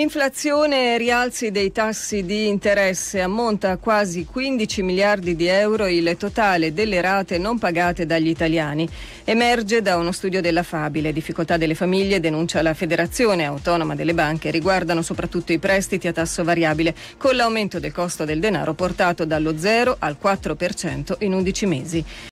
Inflazione e rialzi dei tassi di interesse ammonta a quasi 15 miliardi di euro il totale delle rate non pagate dagli italiani. Emerge da uno studio della Fabile. Difficoltà delle famiglie, denuncia la Federazione Autonoma delle Banche, riguardano soprattutto i prestiti a tasso variabile, con l'aumento del costo del denaro portato dallo 0 al 4% in 11 mesi.